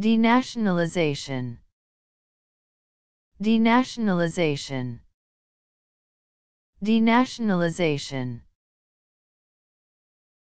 Denationalization Denationalization Denationalization